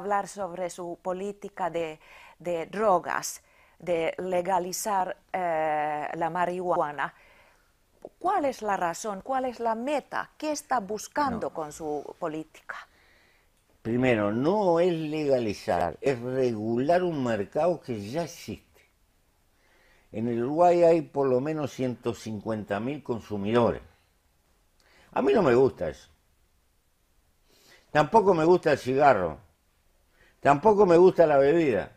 hablar sobre su política de, drogas, de legalizar eh, la marihuana. ¿Cuál es la razón? ¿Cuál es la meta? ¿Qué está buscando con su política? Primero, no es legalizar, es regular un mercado que ya existe. En Uruguay hay por lo menos 150.000 consumidores. A mí no me gusta eso. Tampoco me gusta el cigarro. Tampoco me gusta la bebida,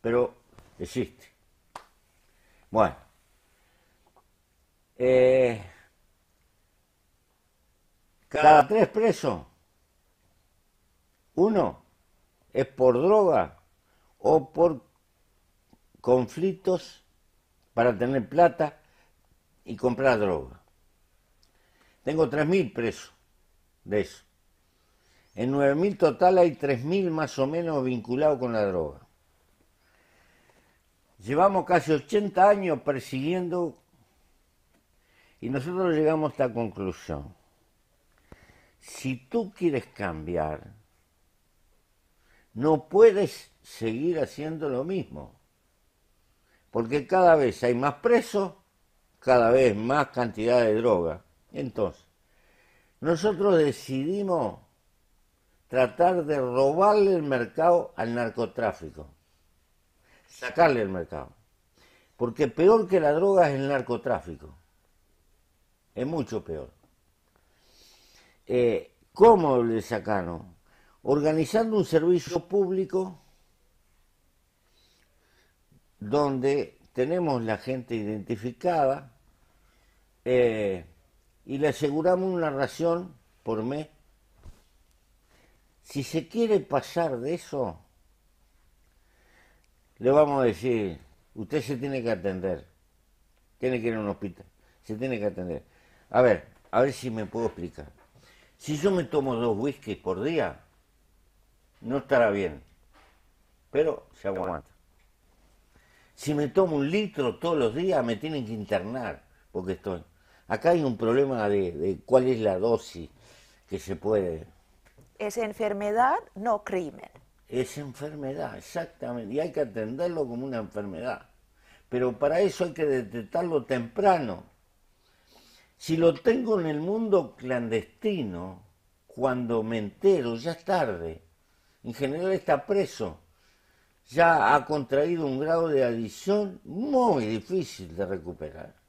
pero existe. Bueno. Eh, cada tres presos, uno es por droga o por conflictos para tener plata y comprar droga. Tengo 3.000 presos de eso. En 9.000 total hay 3.000 más o menos vinculados con la droga. Llevamos casi 80 años persiguiendo y nosotros llegamos a esta conclusión. Si tú quieres cambiar, no puedes seguir haciendo lo mismo, porque cada vez hay más presos, cada vez más cantidad de droga. Entonces, nosotros decidimos tratar de robarle el mercado al narcotráfico, sacarle el mercado. Porque peor que la droga es el narcotráfico, es mucho peor. Eh, ¿Cómo le sacaron? Organizando un servicio público donde tenemos la gente identificada eh, y le aseguramos una ración por mes si se quiere pasar de eso, le vamos a decir, usted se tiene que atender, tiene que ir a un hospital, se tiene que atender. A ver, a ver si me puedo explicar. Si yo me tomo dos whiskies por día, no estará bien, pero se aguanta. Si me tomo un litro todos los días, me tienen que internar, porque estoy... Acá hay un problema de, de cuál es la dosis que se puede es enfermedad, no crimen. Es enfermedad, exactamente, y hay que atenderlo como una enfermedad. Pero para eso hay que detectarlo temprano. Si lo tengo en el mundo clandestino, cuando me entero ya es tarde. En general está preso. Ya ha contraído un grado de adicción muy difícil de recuperar.